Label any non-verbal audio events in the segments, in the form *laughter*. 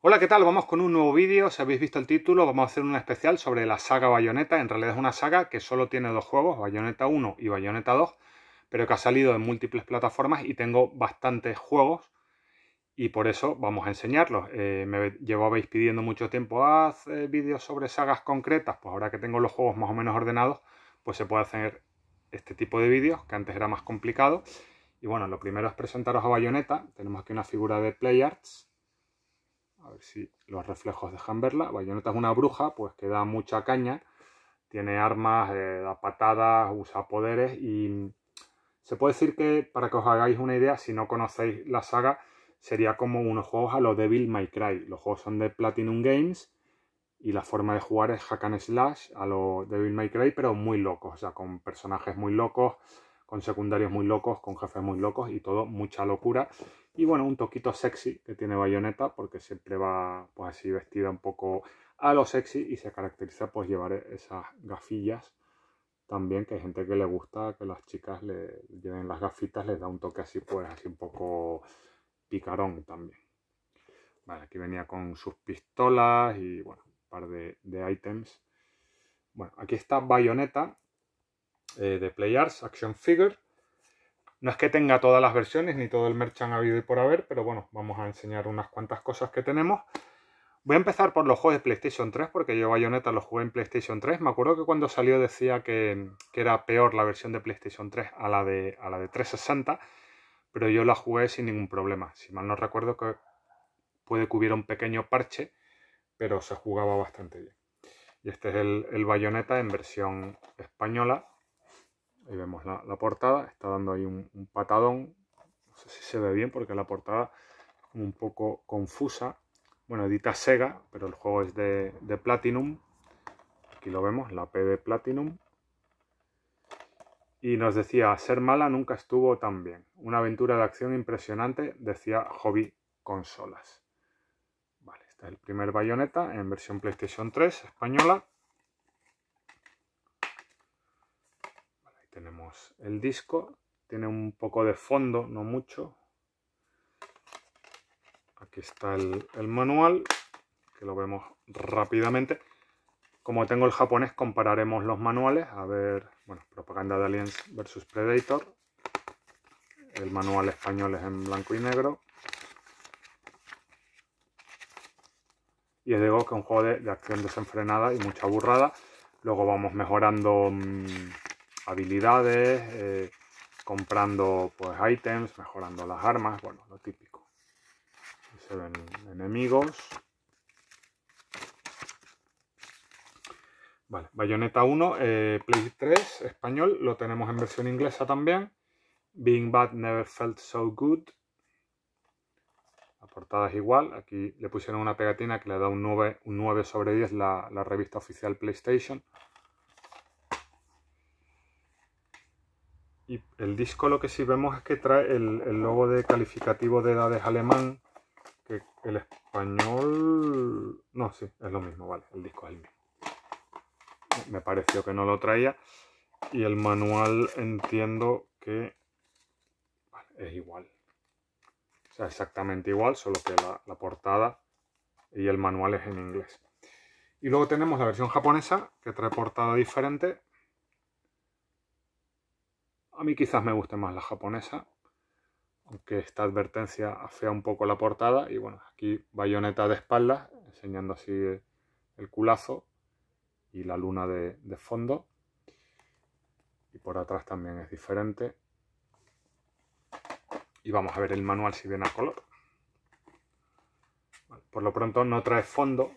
Hola, ¿qué tal? Vamos con un nuevo vídeo. Si habéis visto el título, vamos a hacer un especial sobre la saga Bayonetta. En realidad es una saga que solo tiene dos juegos, Bayonetta 1 y Bayonetta 2, pero que ha salido en múltiples plataformas y tengo bastantes juegos y por eso vamos a enseñarlos. Eh, me llevabais pidiendo mucho tiempo, hacer hacer vídeos sobre sagas concretas. Pues ahora que tengo los juegos más o menos ordenados, pues se puede hacer este tipo de vídeos, que antes era más complicado. Y bueno, lo primero es presentaros a Bayonetta. Tenemos aquí una figura de PlayArts a ver si los reflejos dejan verla. Bayonetta es una bruja, pues que da mucha caña. Tiene armas, eh, da patadas, usa poderes y... Se puede decir que, para que os hagáis una idea, si no conocéis la saga, sería como unos juegos a lo Devil May Cry. Los juegos son de Platinum Games y la forma de jugar es hack and slash a lo Devil May Cry, pero muy locos, o sea, con personajes muy locos, con secundarios muy locos, con jefes muy locos y todo mucha locura. Y bueno, un toquito sexy que tiene bayoneta porque siempre va pues así vestida un poco a lo sexy y se caracteriza por llevar e-, esas gafillas también, que hay gente que le gusta que las chicas le lleven las gafitas, les da un toque así pues así un poco picarón también. Vale, aquí venía con sus pistolas y bueno, un par de, de items. Bueno, aquí está Bayonetta eh, de Play Arts Action Figure no es que tenga todas las versiones ni todo el merchan habido y por haber, pero bueno, vamos a enseñar unas cuantas cosas que tenemos. Voy a empezar por los juegos de PlayStation 3, porque yo Bayonetta lo jugué en PlayStation 3. Me acuerdo que cuando salió decía que, era peor la versión de PlayStation 3 a la de, a la de 360, pero yo la jugué sin ningún problema. Si mal no recuerdo, que puede que hubiera un pequeño parche, pero se jugaba bastante bien. Y este es el, el Bayonetta en versión española, Ahí vemos la, portada, está dando ahí un, patadón. No sé si se ve bien porque la portada es un poco confusa. Bueno, edita Sega, pero el juego es de, Platinum. Aquí lo vemos, la P de Platinum. Y nos decía, ser mala nunca estuvo tan bien. Una aventura de acción impresionante, decía Hobby Consolas. Vale, este es el primer bayoneta en versión PlayStation 3 española. tenemos el disco, tiene un poco de fondo, no mucho. Aquí está el, manual, que lo vemos rápidamente. Como tengo el japonés, compararemos los manuales. A ver, bueno, Propaganda de Aliens versus Predator. El manual español es en blanco y negro. Y os digo que es un juego de, acción desenfrenada y mucha burrada. Luego vamos mejorando mm, habilidades, eh, comprando pues ítems, mejorando las armas, bueno, lo típico. Se ven enemigos. Vale, Bayonetta 1, eh, Play 3, español, lo tenemos en versión inglesa también. Being Bad Never Felt So Good. La portada es igual, aquí le pusieron una pegatina que le da un 9, un 9 sobre 10 la revista oficial PlayStation. Y el disco lo que sí vemos es que trae el, logo de calificativo de edades alemán, que el español... No, sí, es lo mismo, vale, el disco es el mismo. Me pareció que no lo traía. Y el manual entiendo que es igual. O sea, exactamente igual, solo que la portada y el manual es en inglés. Y luego tenemos la versión japonesa, que trae portada diferente, a mí quizás me guste más la japonesa, aunque esta advertencia afea un poco la portada. Y bueno, aquí bayoneta de espaldas, enseñando así el culazo y la luna de, fondo. Y por atrás también es diferente. Y vamos a ver el manual si viene a color. por lo pronto no trae fondo,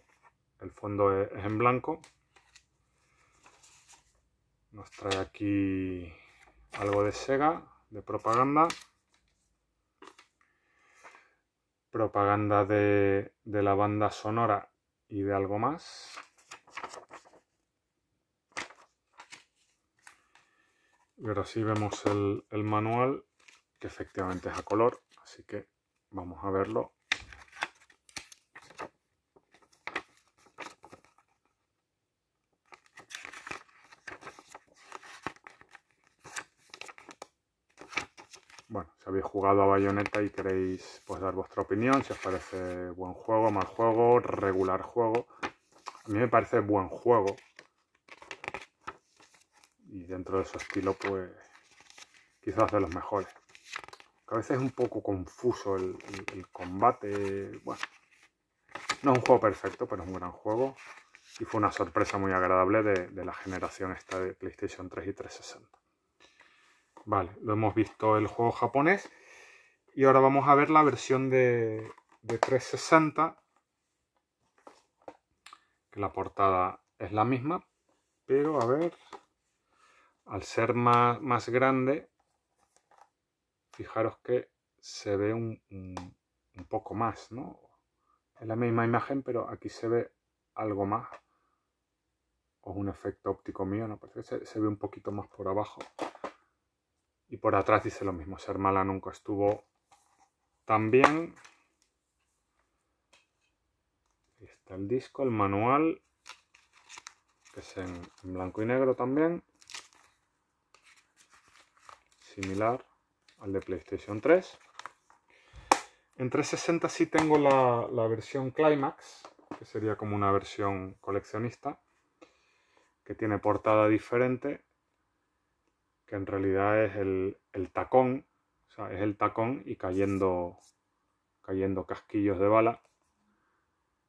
el fondo es en blanco. Nos trae aquí algo de Sega, de propaganda. Propaganda de, la banda sonora y de algo más. Y ahora sí vemos el, el manual, que efectivamente es a color, así que vamos a verlo jugado a Bayonetta y queréis pues, dar vuestra opinión, si os parece buen juego, mal juego, regular juego. A mí me parece buen juego. Y dentro de su estilo, pues quizás de los mejores. a veces es un poco confuso el, combate. Bueno, no es un juego perfecto, pero es un gran juego. Y fue una sorpresa muy agradable de, de la generación esta de PlayStation 3 y 360. Vale, lo hemos visto el juego japonés y ahora vamos a ver la versión de, de 360, que la portada es la misma, pero a ver, al ser más, más grande, fijaros que se ve un, un, poco más, ¿no? Es la misma imagen, pero aquí se ve algo más. O es un efecto óptico mío, ¿no? Parece que se, se ve un poquito más por abajo. Y por atrás dice lo mismo. Ser mala nunca estuvo también está el disco, el manual, que es en, blanco y negro también. Similar al de PlayStation 3. En 360 sí tengo la, versión Climax, que sería como una versión coleccionista, que tiene portada diferente, que en realidad es el, el tacón o sea, es el tacón y cayendo, cayendo casquillos de bala.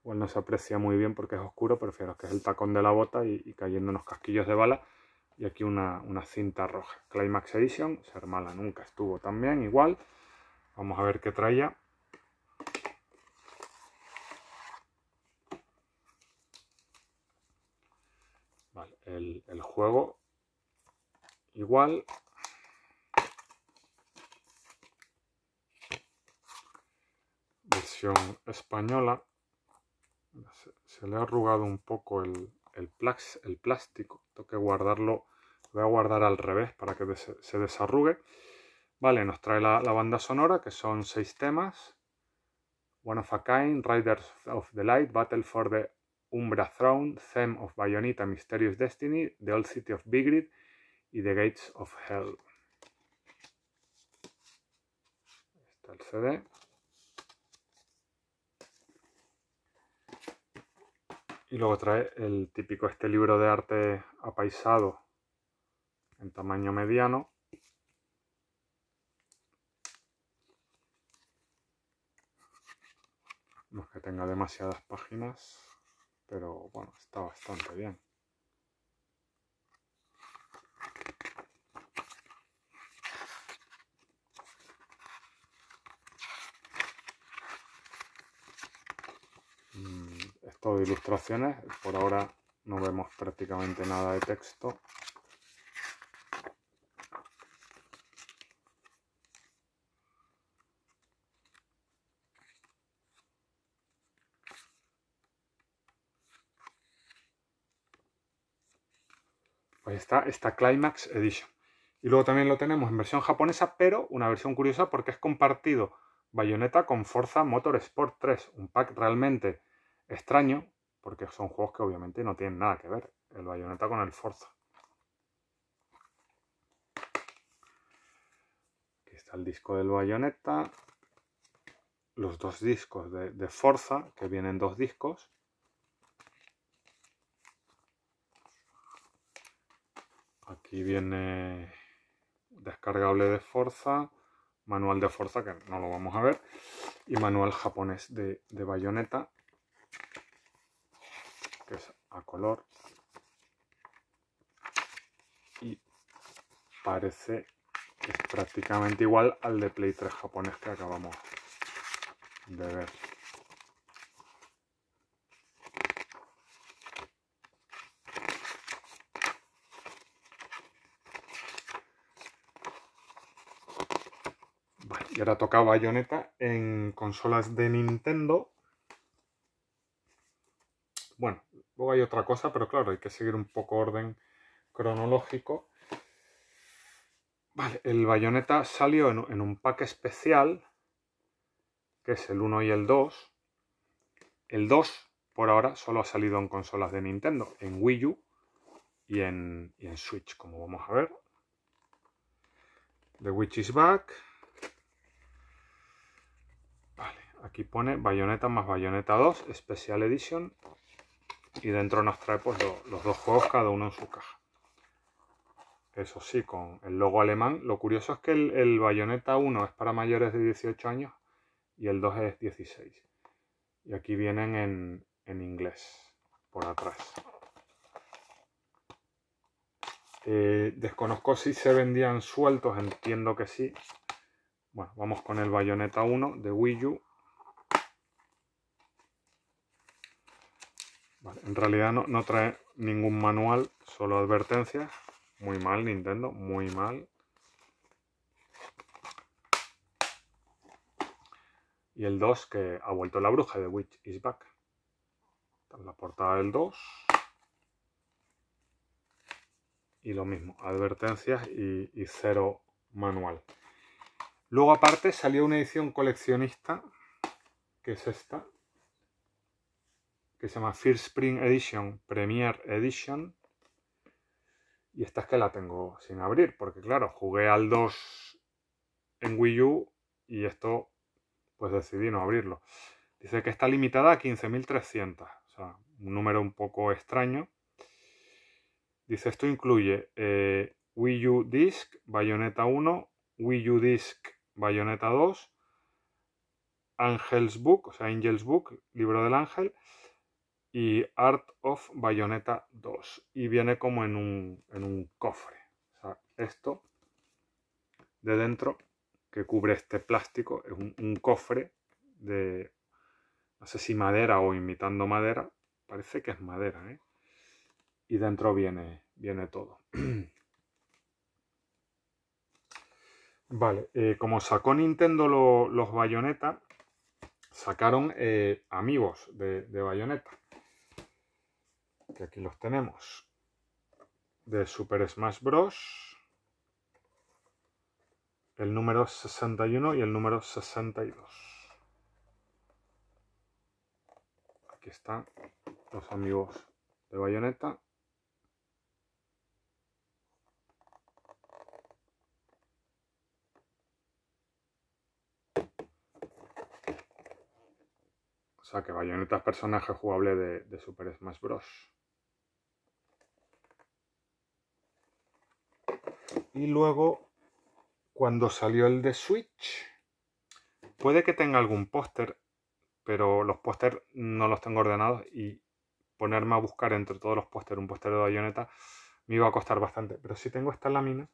Igual no se aprecia muy bien porque es oscuro, prefiero que es el tacón de la bota y, cayendo unos casquillos de bala. Y aquí una, cinta roja. Climax Edition, ser mala nunca estuvo tan bien. igual. Vamos a ver qué traía. Vale, el, el juego igual, española. Se, le ha arrugado un poco el, plástico. Tengo que guardarlo, lo voy a guardar al revés para que se desarrugue. Vale, nos trae la, banda sonora, que son seis temas. One of a Kind, Riders of the Light, Battle for the Umbra Throne, Theme of Bayonetta, Mysterious Destiny, The Old City of Bigrid y The Gates of Hell. Ahí está el CD. Y luego trae el típico este libro de arte apaisado en tamaño mediano. No es que tenga demasiadas páginas, pero bueno, está bastante bien. Mm de ilustraciones. Por ahora no vemos prácticamente nada de texto. Ahí está, esta Climax Edition. Y luego también lo tenemos en versión japonesa, pero una versión curiosa porque es compartido Bayoneta con Forza Motorsport 3, un pack realmente extraño, porque son juegos que obviamente no tienen nada que ver el Bayonetta con el Forza. Aquí está el disco del Bayonetta, los dos discos de, Forza, que vienen dos discos. Aquí viene descargable de Forza, manual de Forza, que no lo vamos a ver, y manual japonés de, de Bayonetta, a color y parece que es prácticamente igual al de Play 3 japonés que acabamos de ver. y ahora toca Bayonetta en consolas de Nintendo. Bueno, hay otra cosa, pero claro, hay que seguir un poco orden cronológico. Vale, el Bayonetta salió en, un pack especial, que es el 1 y el 2. El 2, por ahora, solo ha salido en consolas de Nintendo, en Wii U y en, en Switch, como vamos a ver. The Witch is Back. Vale, aquí pone Bayonetta más Bayonetta 2, Special Edition, y dentro nos trae pues, los dos juegos cada uno en su caja. Eso sí, con el logo alemán. Lo curioso es que el, Bayonetta 1 es para mayores de 18 años y el 2 es 16. Y aquí vienen en, inglés, por atrás. Eh, desconozco si se vendían sueltos, entiendo que sí. Bueno, vamos con el Bayonetta 1 de Wii U en realidad no, no trae ningún manual, solo advertencias. Muy mal Nintendo, muy mal. Y el 2 que ha vuelto la bruja de Witch is Back. la portada del 2. Y lo mismo, advertencias y, y cero manual. Luego aparte salió una edición coleccionista, que es esta, que se llama First Spring Edition Premier Edition. Y esta es que la tengo sin abrir, porque claro, jugué al 2 en Wii U y esto, pues decidí no abrirlo. Dice que está limitada a 15.300, o sea, un número un poco extraño. Dice, esto incluye eh, Wii U Disc, Bayonetta 1, Wii U Disc, Bayonetta 2, Angel's Book, o sea, Angel's Book, libro del ángel, y Art of Bayonetta 2. Y viene como en un, cofre. esto de dentro que cubre este plástico es un, cofre de, no sé si madera o imitando madera. Parece que es madera, ¿eh? Y dentro viene, viene todo. *clears throat* Vale, eh, como sacó Nintendo los Bayonetta, sacaron eh, amigos de, de Bayonetta aquí los tenemos, de Super Smash Bros. El número 61 y el número 62. Aquí están los amigos de Bayonetta. O sea que Bayonetta es personaje jugable de Super Smash Bros. Y luego, cuando salió el de Switch, puede que tenga algún póster, pero los póster no los tengo ordenados y ponerme a buscar entre todos los pósteres un póster de bayoneta me iba a costar bastante. Pero sí tengo esta lámina,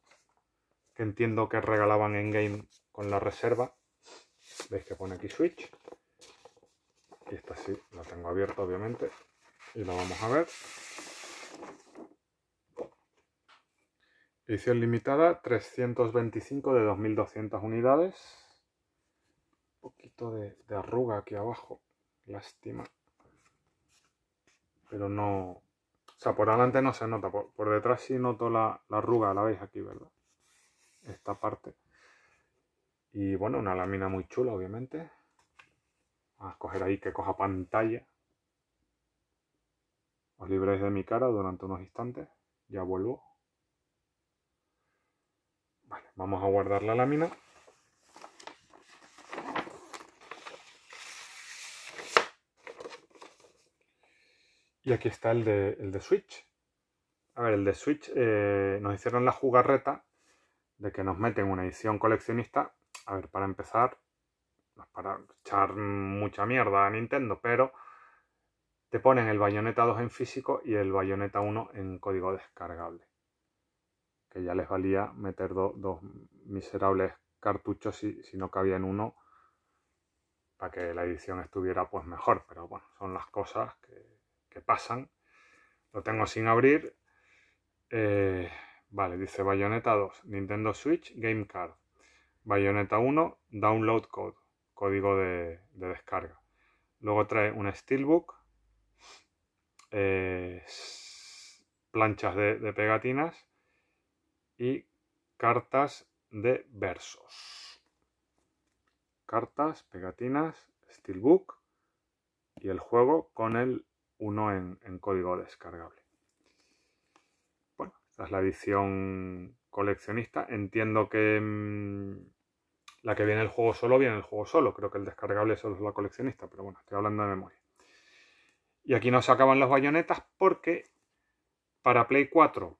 que entiendo que regalaban en game con la reserva. Veis que pone aquí Switch. Y esta sí, la tengo abierta obviamente. Y la vamos a ver. Edición limitada, 325 de 2200 unidades. Un poquito de, arruga aquí abajo, lástima. Pero no... O sea, por adelante no se nota, por, detrás sí noto la, arruga, la veis aquí, ¿verdad? Esta parte. Y bueno, una lámina muy chula, obviamente. Vamos a coger ahí que coja pantalla. Os libréis de mi cara durante unos instantes. Ya vuelvo. Vamos a guardar la lámina. Y aquí está el de, Switch. A ver, el de Switch eh, nos hicieron la jugarreta de que nos meten una edición coleccionista. A ver, para empezar, para echar mucha mierda a Nintendo, pero te ponen el Bayonetta 2 en físico y el Bayonetta 1 en código descargable que ya les valía meter dos miserables cartuchos si, no cabían uno para que la edición estuviera pues mejor. Pero bueno, son las cosas que, pasan. Lo tengo sin abrir. Eh, vale, dice Bayonetta 2, Nintendo Switch, Game Card. Bayonetta 1, Download Code, código de, descarga. Luego trae un Steelbook, eh, planchas de pegatinas y cartas de versos. Cartas, pegatinas, steelbook y el juego con el 1 en, código descargable. Bueno, esta es la edición coleccionista. Entiendo que mm, la que viene el juego solo viene el juego solo. Creo que el descargable solo es la coleccionista, pero bueno, estoy hablando de memoria. Y aquí no se acaban las bayonetas porque para Play 4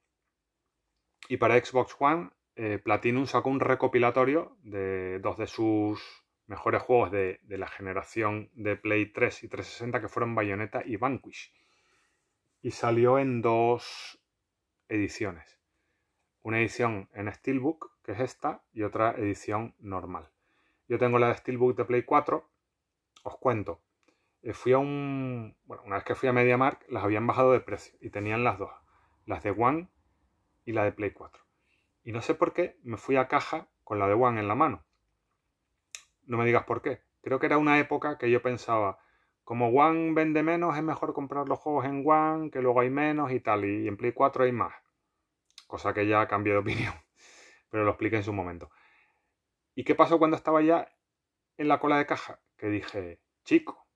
y para Xbox One, eh, Platinum sacó un recopilatorio de dos de sus mejores juegos de, la generación de Play 3 y 360, que fueron Bayonetta y Vanquish. Y salió en dos ediciones. Una edición en Steelbook, que es esta, y otra edición normal. Yo tengo la de Steelbook de Play 4. Os cuento. Eh, fui a un... Bueno, una vez que fui a MediaMark, las habían bajado de precio y tenían las dos. Las de One y la de Play 4. Y no sé por qué me fui a caja con la de One en la mano. No me digas por qué. Creo que era una época que yo pensaba, como One vende menos, es mejor comprar los juegos en One, que luego hay menos y tal, y en Play 4 hay más. Cosa que ya cambié de opinión, *laughs* pero lo expliqué en su momento. ¿Y qué pasó cuando estaba ya en la cola de caja? Que dije, chico,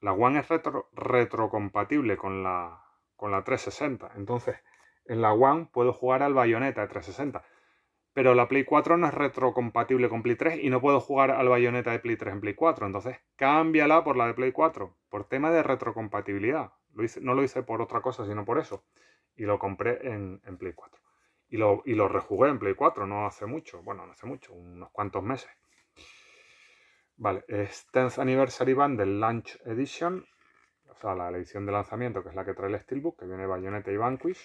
la One es retro, retrocompatible con la con la 360. Entonces, en la One puedo jugar al Bayonetta de 360. Pero la Play 4 no es retrocompatible con Play 3 y no puedo jugar al Bayonetta de Play 3 en Play 4. Entonces, cámbiala por la de Play 4, por tema de retrocompatibilidad. Lo no lo hice por otra cosa, sino por eso. Y lo compré en, Play 4. Y lo, y lo, rejugué en Play 4, no hace mucho. Bueno, no hace mucho, unos cuantos meses. Vale, es 10th Anniversary Band del Launch Edition o sea, la edición de lanzamiento, que es la que trae el Steelbook, que viene Bayonetta y Vanquish.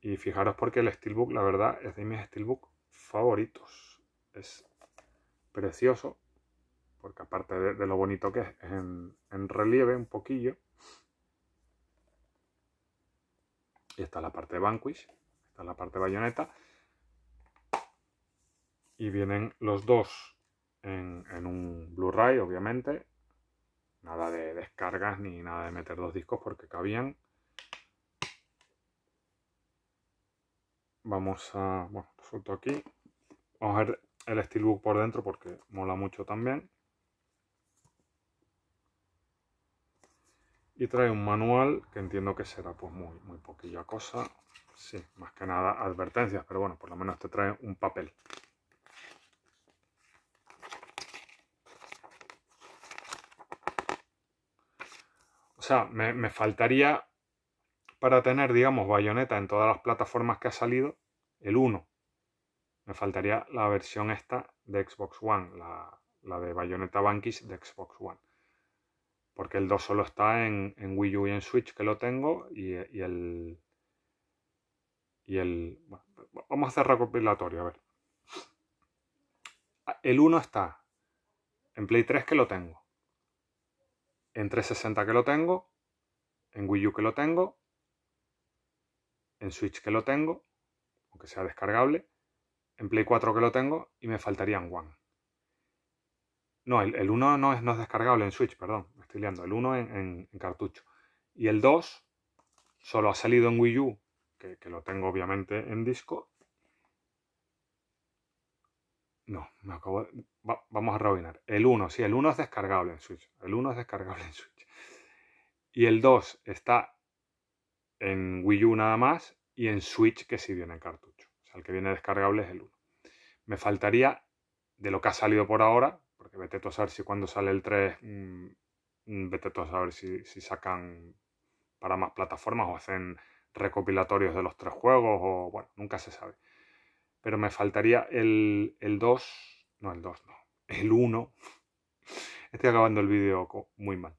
Y fijaros porque el Steelbook, la verdad, es de mis Steelbook favoritos. Es precioso, porque aparte de, lo bonito que es, es en, relieve un poquillo. Y esta la parte de Vanquish, esta la parte de Bayonetta. Y vienen los dos en un Blu-ray, obviamente, nada de descargas ni nada de meter dos discos porque cabían. Vamos a... bueno, suelto aquí. Vamos a ver el Steelbook por dentro porque mola mucho también. Y trae un manual que entiendo que será pues muy, muy poquilla cosa. Sí, más que nada advertencias, pero bueno, por lo menos te trae un papel. sea, me, faltaría para tener, digamos, Bayonetta en todas las plataformas que ha salido, el 1. Me faltaría la versión esta de Xbox One, la, de Bayonetta Banquis de Xbox One. Porque el 2 solo está en, Wii U y en Switch, que lo tengo, y, el... Y el... vamos a hacer recopilatorio, a ver. El 1 está en Play 3, que lo tengo en 360 que lo tengo, en Wii U que lo tengo, en Switch que lo tengo, aunque sea descargable, en Play 4 que lo tengo y me faltarían en One. No, el, 1 no es, no descargable en Switch, perdón, me estoy liando, el 1 en, cartucho. Y el 2 solo ha salido en Wii U, que, que lo tengo obviamente en disco, no, me acabo de... vamos a rebobinar. El 1, sí, el 1 es descargable en Switch. El 1 es descargable en Switch. Y el 2 está en Wii U nada más y en Switch que sí viene en cartucho. O sea, el que viene descargable es el 1. Me faltaría de lo que ha salido por ahora, porque vete a saber si cuando sale el 3, mmm, mm, vete a saber si sacan para más plataformas o hacen recopilatorios de los tres juegos o bueno, nunca se sabe pero me faltaría el, 2, no el 2, no, *laughs* el 1. Estoy acabando el vídeo muy mal.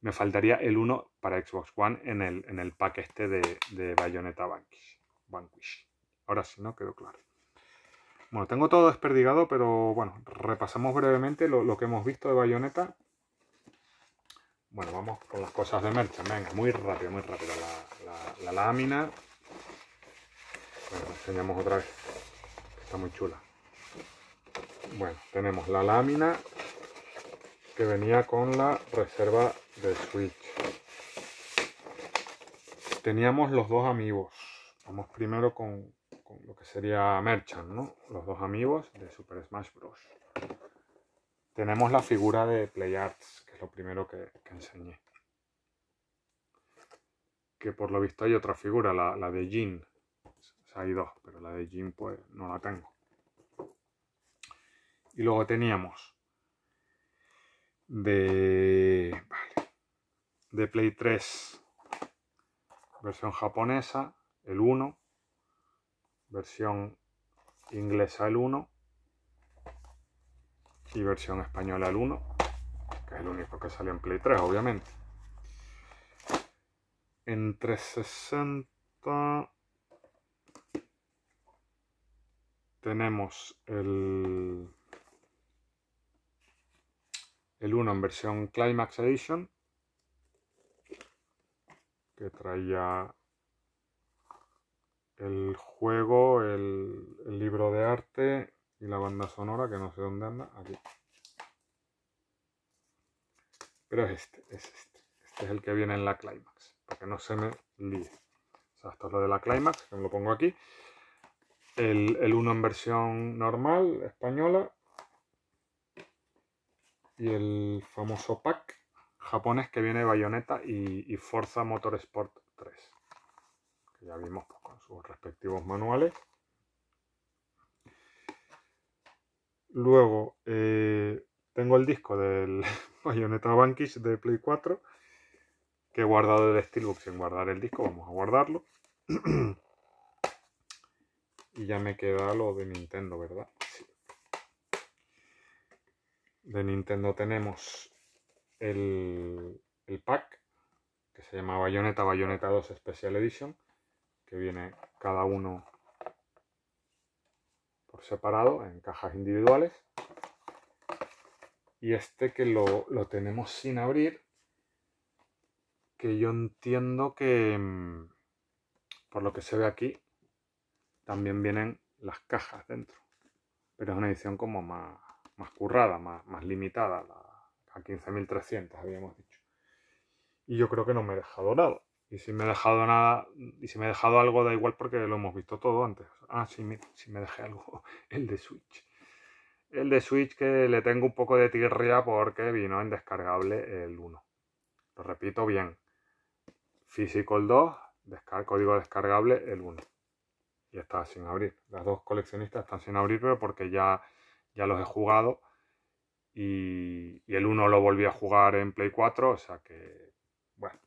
Me faltaría el 1 para Xbox One en el, en el pack este de, de Bayonetta Vanquish. Ahora sí, ¿no? Quedó claro. Bueno, tengo todo desperdigado, pero bueno, repasamos brevemente lo, que hemos visto de Bayonetta. Bueno, vamos con las cosas de Merchant. Venga, muy rápido, muy rápido. La, la lámina. Bueno, enseñamos otra vez está muy chula bueno tenemos la lámina que venía con la reserva de switch teníamos los dos amigos vamos primero con, lo que sería merchant ¿no? los dos amigos de super smash bros tenemos la figura de play arts que es lo primero que, enseñé que por lo visto hay otra figura, la, de Jin hay dos, pero la de Jim pues no la tengo. Y luego teníamos de, de Play 3, versión japonesa, el 1, versión inglesa el 1 y versión española el 1, que es el único que sale en Play 3, obviamente. En 360 tenemos el, el 1 en versión Climax Edition, que traía el juego, el, libro de arte y la banda sonora, que no sé dónde anda, aquí. Pero es este, es este. Este es el que viene en la Climax, para que no se me líe. O esto es lo de la Climax, que lo pongo aquí el, 1 en versión normal, española, y el famoso pack japonés que viene bayoneta Bayonetta y, Forza Motorsport 3, que ya vimos pues, con sus respectivos manuales. Luego eh, tengo el disco del *laughs* Bayonetta Bankish de Play 4, que he guardado el Steelbook sin guardar el disco, vamos a guardarlo. *clears throat* Y ya me queda lo de Nintendo, ¿verdad? De Nintendo tenemos el, pack, que se llama Bayonetta, Bayonetta 2 Special Edition, que viene cada uno por separado, en cajas individuales. Y este que lo, lo tenemos sin abrir, que yo entiendo que, mm, por lo que se ve aquí, también vienen las cajas dentro. Pero es una edición como más, más currada, más, limitada, a 15.300 habíamos dicho. Y yo creo que no me he dejado nada. Y si me he dejado nada, y si me he dejado algo, da igual porque lo hemos visto todo antes. Ah, sí, sí me dejé algo, *laughs* el de Switch. El de Switch que le tengo un poco de tirria porque vino en descargable el 1. Lo repito bien. Físico el 2, código descargable el 1 y está sin abrir. Las dos coleccionistas están sin abrir, pero porque ya, ya los he jugado. Y, el uno lo volví a jugar en Play 4, o sea que, bueno,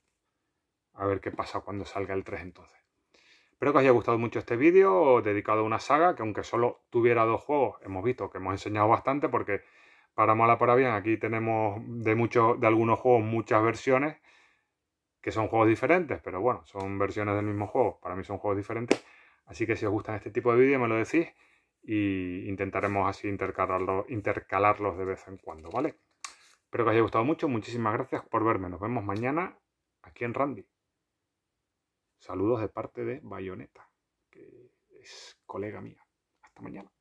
a ver qué pasa cuando salga el 3 entonces. Espero que os haya gustado mucho este vídeo dedicado a una saga que aunque solo tuviera dos juegos, hemos visto que hemos enseñado bastante porque para mala para bien aquí tenemos de, muchos, de algunos juegos muchas versiones que son juegos diferentes, pero bueno, son versiones del mismo juego, para mí son juegos diferentes Así que si os gustan este tipo de vídeos me lo decís y intentaremos así intercalarlos de vez en cuando, ¿vale? Espero que os haya gustado mucho, muchísimas gracias por verme, nos vemos mañana aquí en Randy. Saludos de parte de Bayonetta, que es colega mía. Hasta mañana.